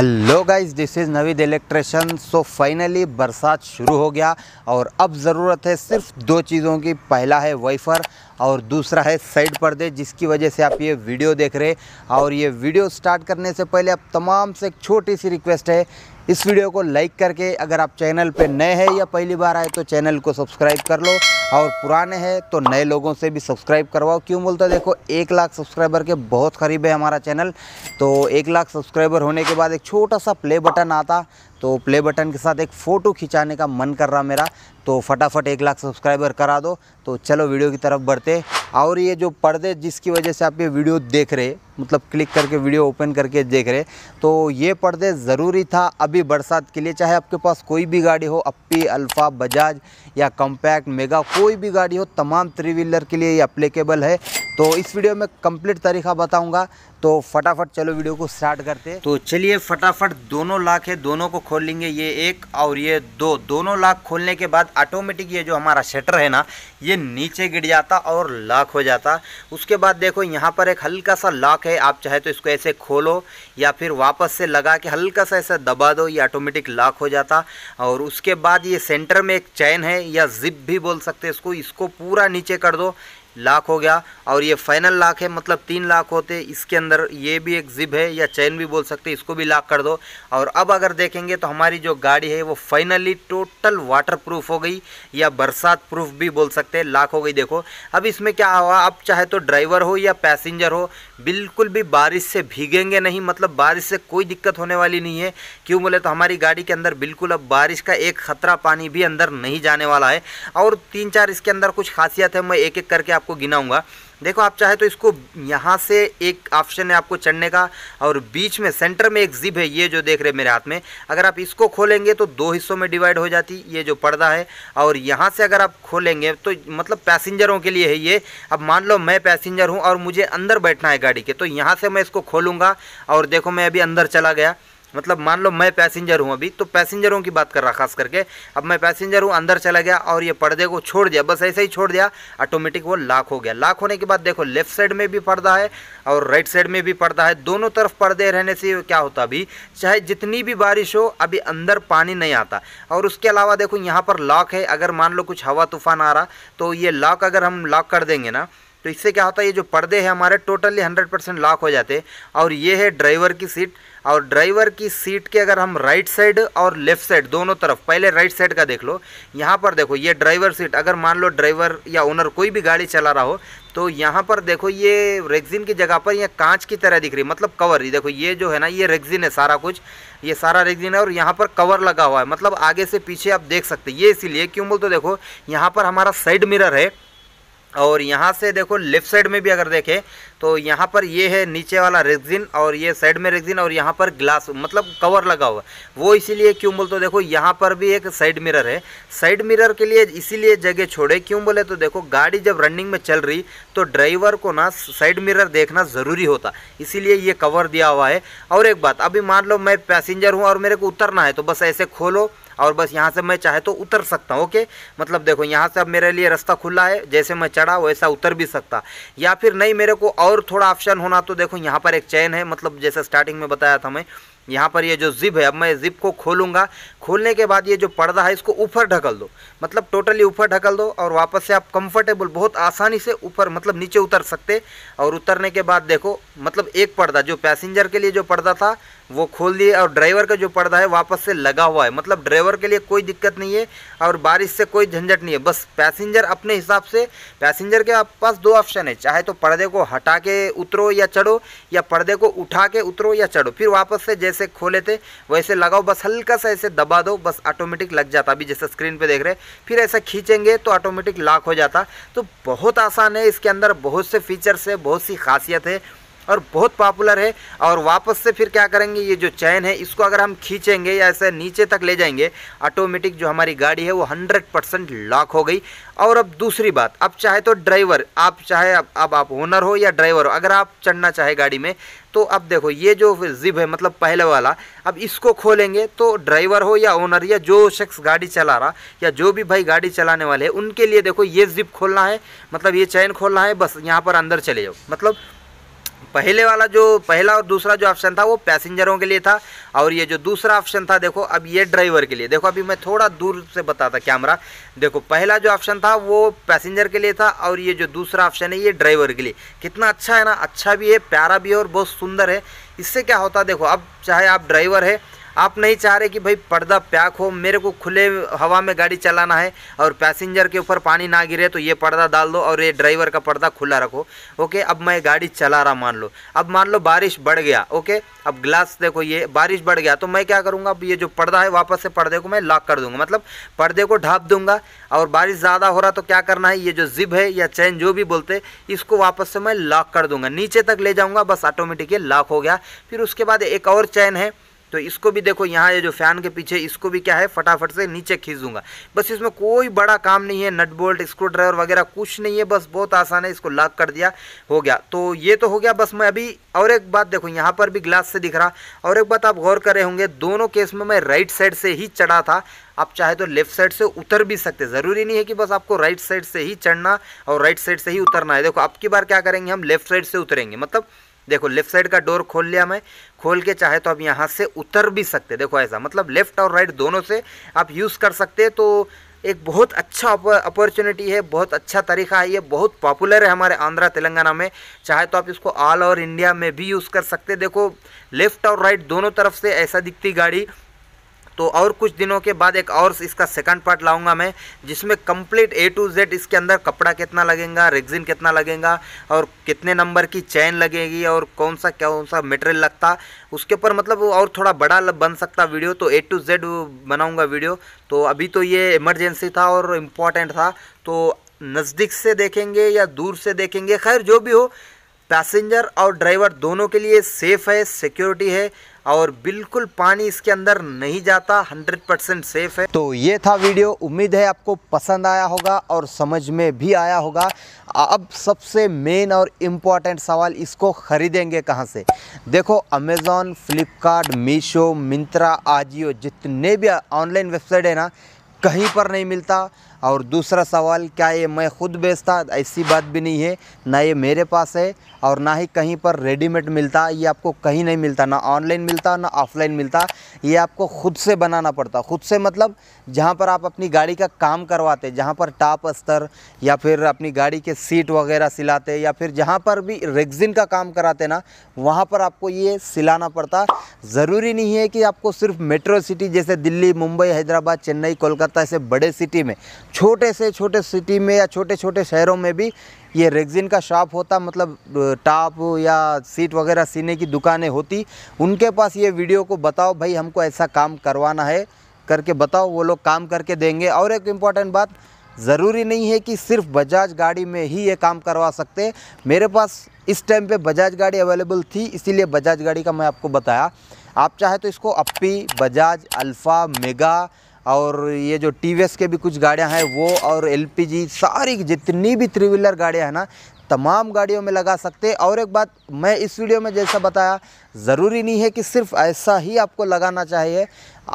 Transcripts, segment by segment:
hello guys this is Naveed electrician so finally बरसात शुरू हो गया और अब ज़रूरत है सिर्फ दो चीज़ों की पहला है वाइफर और दूसरा है साइड पर्दे जिसकी वजह से आप ये वीडियो देख रहे और ये वीडियो स्टार्ट करने से पहले आप तमाम से एक छोटी सी रिक्वेस्ट है इस वीडियो को लाइक करके अगर आप चैनल पर नए हैं या पहली बार आए तो चैनल को सब्सक्राइब कर लो और पुराने हैं तो नए लोगों से भी सब्सक्राइब करवाओ क्यों बोलता देखो एक लाख सब्सक्राइबर के बहुत करीब है हमारा चैनल तो एक लाख सब्सक्राइबर होने के बाद एक छोटा सा प्ले बटन आता तो प्ले बटन के साथ एक फ़ोटो खिंचाने का मन कर रहा मेरा तो फटाफट एक लाख सब्सक्राइबर करा दो तो चलो वीडियो की तरफ बढ़ते और ये जो पर्दे जिसकी वजह से आप ये वीडियो देख रहे मतलब क्लिक करके वीडियो ओपन करके देख रहे तो ये पर्दे ज़रूरी था अभी बरसात के लिए चाहे आपके पास कोई भी गाड़ी हो अपी अल्फ़ा बजाज या कम्पैक्ट मेगा कोई भी गाड़ी हो तमाम थ्री व्हीलर के लिए ये अप्लीकेबल है तो इस वीडियो में कंप्लीट तरीका बताऊंगा तो फटाफट चलो वीडियो को स्टार्ट करते तो चलिए फटाफट दोनों लाख है दोनों को खोल लेंगे ये एक और ये दो दोनों लाख खोलने के बाद ऑटोमेटिक ये जो हमारा शटर है ना ये नीचे गिर जाता और लॉक हो जाता उसके बाद देखो यहाँ पर एक हल्का सा लॉक है है आप चाहे तो इसको ऐसे खोलो या फिर वापस से लगा के हल्का सा ऐसा दबा दो ये ऑटोमेटिक लॉक हो जाता और उसके बाद ये सेंटर में एक चैन है या जिप भी बोल सकते हैं इसको इसको पूरा नीचे कर दो लाख हो गया और ये फाइनल लाख है मतलब तीन लाख होते इसके अंदर ये भी एक जिब है या चैन भी बोल सकते इसको भी लाख कर दो और अब अगर देखेंगे तो हमारी जो गाड़ी है वो फाइनली टोटल वाटर प्रूफ हो गई या बरसात प्रूफ भी बोल सकते हैं लाख हो गई देखो अब इसमें क्या हुआ आप चाहे तो ड्राइवर हो या पैसेंजर हो बिल्कुल भी बारिश से भीगेंगे नहीं मतलब बारिश से कोई दिक्कत होने वाली नहीं है क्यों बोले तो हमारी गाड़ी के अंदर बिल्कुल अब बारिश का एक खतरा पानी भी अंदर नहीं जाने वाला है और तीन चार इसके अंदर कुछ खासियत है मैं एक एक करके आपको गिनाऊंगा देखो आप चाहे तो इसको यहाँ से एक ऑप्शन है आपको चढ़ने का और बीच में सेंटर में एक जिप है ये जो देख रहे मेरे हाथ में अगर आप इसको खोलेंगे तो दो हिस्सों में डिवाइड हो जाती ये जो पर्दा है और यहाँ से अगर आप खोलेंगे तो मतलब पैसेंजरों के लिए है ये अब मान लो मैं पैसेंजर हूँ और मुझे अंदर बैठना है गाड़ी के तो यहाँ से मैं इसको खोलूँगा और देखो मैं अभी अंदर चला गया मतलब मान लो मैं पैसेंजर हूँ अभी तो पैसेंजरों की बात कर रहा खास करके अब मैं पैसेंजर हूँ अंदर चला गया और ये पर्दे को छोड़ दिया बस ऐसे ही छोड़ दिया ऑटोमेटिक वो लॉक हो गया लॉक होने के बाद देखो लेफ्ट साइड में भी पर्दा है और राइट साइड में भी पर्दा है दोनों तरफ पर्दे रहने से क्या होता अभी चाहे जितनी भी बारिश हो अभी अंदर पानी नहीं आता और उसके अलावा देखो यहाँ पर लॉक है अगर मान लो कुछ हवा तूफान आ रहा तो ये लॉक अगर हम लॉक कर देंगे ना तो इससे क्या होता है ये जो पर्दे हैं हमारे टोटली हंड्रेड परसेंट लॉक हो जाते और ये है ड्राइवर की सीट और ड्राइवर की सीट के अगर हम राइट साइड और लेफ्ट साइड दोनों तरफ पहले राइट साइड का देख लो यहाँ पर देखो ये ड्राइवर सीट अगर मान लो ड्राइवर या ओनर कोई भी गाड़ी चला रहा हो तो यहाँ पर देखो ये रेगजिन की जगह पर ये कांच की तरह दिख रही है मतलब कवर देखो ये जो है ना ये रेगजिन है सारा कुछ ये सारा रेगजिन है और यहाँ पर कवर लगा हुआ है मतलब आगे से पीछे आप देख सकते ये इसीलिए क्यों बोलते देखो यहाँ पर हमारा साइड मिरर है और यहाँ से देखो लेफ्ट साइड में भी अगर देखें तो यहाँ पर ये है नीचे वाला रेगजिन और ये साइड में रेगजिन और यहाँ पर ग्लास मतलब कवर लगा हुआ वो इसीलिए क्यों बोलते तो देखो यहाँ पर भी एक साइड मिरर है साइड मिरर के लिए इसीलिए जगह छोड़े क्यों बोले तो देखो गाड़ी जब रनिंग में चल रही तो ड्राइवर को ना साइड मिरर देखना ज़रूरी होता इसीलिए ये कवर दिया हुआ है और एक बात अभी मान लो मैं पैसेंजर हूँ और मेरे को उतरना है तो बस ऐसे खोलो और बस यहाँ से मैं चाहे तो उतर सकता हूँ ओके मतलब देखो यहाँ से अब मेरे लिए रास्ता खुला है जैसे मैं चढ़ा वैसा उतर भी सकता या फिर नहीं मेरे को और थोड़ा ऑप्शन होना तो देखो यहाँ पर एक चैन है मतलब जैसे स्टार्टिंग में बताया था मैं यहाँ पर ये जो जिप है अब मैं जिप को खोलूँगा खोलने के बाद ये जो पर्दा है इसको ऊपर ढकल दो मतलब टोटली ऊपर ढकल दो और वापस से आप कंफर्टेबल बहुत आसानी से ऊपर मतलब नीचे उतर सकते और उतरने के बाद देखो मतलब एक पर्दा जो पैसेंजर के लिए जो पर्दा था वो खोल दिए और ड्राइवर का जो पर्दा है वापस से लगा हुआ है मतलब ड्राइवर के लिए कोई दिक्कत नहीं है और बारिश से कोई झंझट नहीं है बस पैसेंजर अपने हिसाब से पैसेंजर के पास दो ऑप्शन है चाहे तो पर्दे को हटा के उतरो या चढ़ो या पर्दे को उठा के उतरो या चढ़ो फिर वापस से जैसे खोले थे वैसे लगाओ बस हल्का सा ऐसे दबा दो बस ऑटोमेटिक लग जाता अभी जैसे स्क्रीन पर देख रहे फिर ऐसा खींचेंगे तो ऑटोमेटिक लॉक हो जाता तो बहुत आसान है इसके अंदर बहुत से फीचर्स है बहुत सी खासियत है और बहुत पॉपुलर है और वापस से फिर क्या करेंगे ये जो चैन है इसको अगर हम खींचेंगे या ऐसे नीचे तक ले जाएंगे ऑटोमेटिक जो हमारी गाड़ी है वो हंड्रेड परसेंट लॉक हो गई और अब दूसरी बात अब चाहे तो ड्राइवर आप चाहे अब आप, आप ओनर हो या ड्राइवर हो अगर आप चढ़ना चाहे गाड़ी में तो अब देखो ये जो जिब है मतलब पहले वाला अब इसको खोलेंगे तो ड्राइवर हो या ओनर या जो शख्स गाड़ी चला रहा या जो भी भाई गाड़ी चलाने वाले हैं उनके लिए देखो ये जिप खोलना है मतलब ये चैन खोलना है बस यहाँ पर अंदर चले जाओ मतलब पहले वाला जो पहला और दूसरा जो ऑप्शन था वो पैसेंजरों के लिए था और ये जो दूसरा ऑप्शन था देखो अब ये ड्राइवर के लिए देखो अभी मैं थोड़ा दूर से बताता कैमरा देखो पहला जो ऑप्शन था वो पैसेंजर के लिए था और ये जो दूसरा ऑप्शन है ये ड्राइवर के लिए कितना अच्छा है ना अच्छा भी है प्यारा भी है और बहुत सुंदर है इससे क्या होता है देखो अब चाहे आप ड्राइवर है आप नहीं चाह रहे कि भाई पर्दा पैक हो मेरे को खुले हवा में गाड़ी चलाना है और पैसेंजर के ऊपर पानी ना गिरे तो ये पर्दा डाल दो और ये ड्राइवर का पर्दा खुला रखो ओके अब मैं गाड़ी चला रहा मान लो अब मान लो बारिश बढ़ गया ओके अब ग्लास देखो ये बारिश बढ़ गया तो मैं क्या करूँगा अब ये जो पर्दा है वापस से पर्दे को मैं लॉक कर दूँगा मतलब पर्दे को ढाँप दूँगा और बारिश ज़्यादा हो रहा तो क्या करना है ये जो जिब है या चैन जो भी बोलते इसको वापस से मैं लॉक कर दूँगा नीचे तक ले जाऊँगा बस ऑटोमेटिक ये लॉक हो गया फिर उसके बाद एक और चैन है तो इसको भी देखो यहाँ ये जो फैन के पीछे इसको भी क्या है फटाफट से नीचे खींच दूंगा बस इसमें कोई बड़ा काम नहीं है नट बोल्ट स्क्रू ड्राइवर वगैरह कुछ नहीं है बस बहुत आसान है इसको लॉक कर दिया हो गया तो ये तो हो गया बस मैं अभी और एक बात देखो यहाँ पर भी ग्लास से दिख रहा और एक बात आप गौर कर रहे होंगे दोनों केस में मैं राइट साइड से ही चढ़ा था आप चाहे तो लेफ्ट साइड से उतर भी सकते ज़रूरी नहीं है कि बस आपको राइट साइड से ही चढ़ना और राइट साइड से ही उतरना है देखो अब की बार क्या करेंगे हम लेफ्ट साइड से उतरेंगे मतलब देखो लेफ्ट साइड का डोर खोल लिया मैं खोल के चाहे तो आप यहाँ से उतर भी सकते देखो ऐसा मतलब लेफ्ट और राइट दोनों से आप यूज़ कर सकते तो एक बहुत अच्छा अपॉर्चुनिटी है बहुत अच्छा तरीका है ये बहुत पॉपुलर है हमारे आंध्रा तेलंगाना में चाहे तो आप इसको ऑल ओवर इंडिया में भी यूज़ कर सकते देखो लेफ़्ट और राइट दोनों तरफ से ऐसा दिखती गाड़ी तो और कुछ दिनों के बाद एक और इसका सेकंड पार्ट लाऊंगा मैं जिसमें कंप्लीट ए टू जेड इसके अंदर कपड़ा कितना लगेगा रेगजिन कितना लगेगा और कितने नंबर की चैन लगेगी और कौन सा कौन सा मटेरियल लगता उसके ऊपर मतलब और थोड़ा बड़ा बन सकता वीडियो तो ए टू जेड बनाऊँगा वीडियो तो अभी तो ये इमरजेंसी था और इम्पॉर्टेंट था तो नज़दीक से देखेंगे या दूर से देखेंगे खैर जो भी हो पैसेंजर और ड्राइवर दोनों के लिए सेफ़ है सिक्योरिटी है और बिल्कुल पानी इसके अंदर नहीं जाता 100 परसेंट सेफ है तो ये था वीडियो उम्मीद है आपको पसंद आया होगा और समझ में भी आया होगा अब सबसे मेन और इम्पॉर्टेंट सवाल इसको ख़रीदेंगे कहाँ से देखो अमेज़ॉन फ्लिपकार्ट मीशो मिंत्रा आजियो जितने भी ऑनलाइन वेबसाइट है ना कहीं पर नहीं मिलता और दूसरा सवाल क्या ये मैं खुद बेचता ऐसी बात भी नहीं है ना ये मेरे पास है और ना ही कहीं पर रेडीमेड मिलता ये आपको कहीं नहीं मिलता ना ऑनलाइन मिलता ना ऑफलाइन मिलता ये आपको खुद से बनाना पड़ता खुद से मतलब जहाँ पर आप अपनी गाड़ी का काम करवाते जहाँ पर टाप स्तर या फिर अपनी गाड़ी के सीट वगैरह सिलाते या फिर जहाँ पर भी रेगजिन का काम कराते ना वहाँ पर आपको ये सिलाना पड़ता ज़रूरी नहीं है कि आपको सिर्फ मेट्रो सिटी जैसे दिल्ली मुंबई हैदराबाद चेन्नई कोलकाता ऐसे बड़े सिटी में छोटे से छोटे सिटी में या छोटे छोटे शहरों में भी ये रेगजिन का शॉप होता मतलब टॉप या सीट वगैरह सीने की दुकानें होती उनके पास ये वीडियो को बताओ भाई हमको ऐसा काम करवाना है करके बताओ वो लोग काम करके देंगे और एक इम्पॉर्टेंट बात ज़रूरी नहीं है कि सिर्फ बजाज गाड़ी में ही ये काम करवा सकते मेरे पास इस टाइम पे बजाज गाड़ी अवेलेबल थी इसीलिए बजाज गाड़ी का मैं आपको बताया आप चाहे तो इसको अप्पी बजाज अल्फ़ा मेगा और ये जो टी के भी कुछ गाड़ियाँ हैं वो और एल सारी जितनी भी थ्री व्हीलर गाड़ियाँ हैं ना तमाम गाड़ियों में लगा सकते हैं और एक बात मैं इस वीडियो में जैसा बताया ज़रूरी नहीं है कि सिर्फ ऐसा ही आपको लगाना चाहिए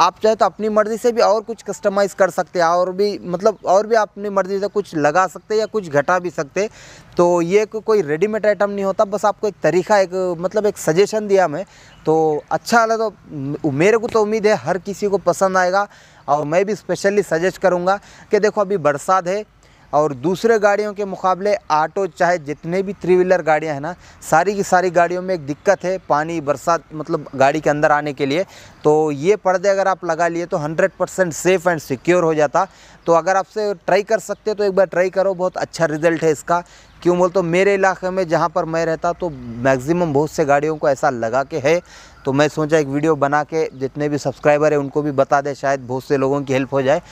आप चाहे तो अपनी मर्ज़ी से भी और कुछ कस्टमाइज़ कर सकते हैं और भी मतलब और भी अपनी मर्ज़ी से कुछ लगा सकते हैं या कुछ घटा भी सकते तो ये को, कोई रेडीमेड आइटम नहीं होता बस आपको एक तरीका एक मतलब एक सजेशन दिया मैं तो अच्छा लगा तो मेरे को तो उम्मीद है हर किसी को पसंद आएगा और मैं भी स्पेशली सजेस्ट करूँगा कि देखो अभी बरसात है और दूसरे गाड़ियों के मुकाबले आटो चाहे जितने भी थ्री व्हीलर गाड़ियाँ हैं ना सारी की सारी गाड़ियों में एक दिक्कत है पानी बरसात मतलब गाड़ी के अंदर आने के लिए तो ये पर्दे अगर आप लगा लिए तो hundred percent safe and secure हो जाता तो अगर आपसे ट्राई कर सकते तो एक बार ट्राई करो बहुत अच्छा रिजल्ट है इसका क्यों बोल तो मेरे इलाके में जहाँ पर मैं रहता तो मैक्सिमम बहुत से गाड़ियों को ऐसा लगा के है तो मैं सोचा एक वीडियो बना के जितने भी सब्सक्राइबर है उनको भी बता दें शायद बहुत से लोगों की हेल्प हो जाए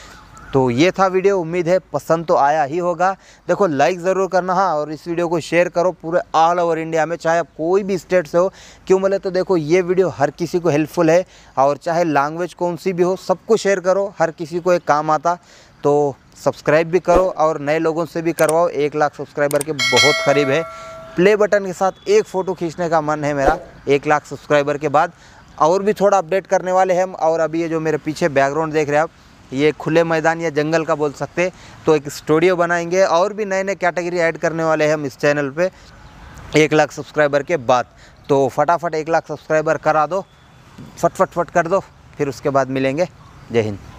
तो ये था वीडियो उम्मीद है पसंद तो आया ही होगा देखो लाइक ज़रूर करना हाँ और इस वीडियो को शेयर करो पूरे ऑल ओवर इंडिया में चाहे आप कोई भी स्टेट से हो क्यों बोले तो देखो ये वीडियो हर किसी को हेल्पफुल है और चाहे लैंग्वेज कौन सी भी हो सबको शेयर करो हर किसी को एक काम आता तो सब्सक्राइब भी करो और नए लोगों से भी करवाओ एक लाख सब्सक्राइबर के बहुत करीब है प्ले बटन के साथ एक फ़ोटो खींचने का मन है मेरा एक लाख सब्सक्राइबर के बाद और भी थोड़ा अपडेट करने वाले हैं हम और अभी ये जो मेरे पीछे बैकग्राउंड देख रहे हैं आप ये खुले मैदान या जंगल का बोल सकते तो एक स्टूडियो बनाएंगे और भी नए नए कैटेगरी ऐड करने वाले हैं हम इस चैनल पे एक लाख सब्सक्राइबर के बाद तो फटाफट एक लाख सब्सक्राइबर करा दो फटफट फट कर दो फिर उसके बाद मिलेंगे जय हिंद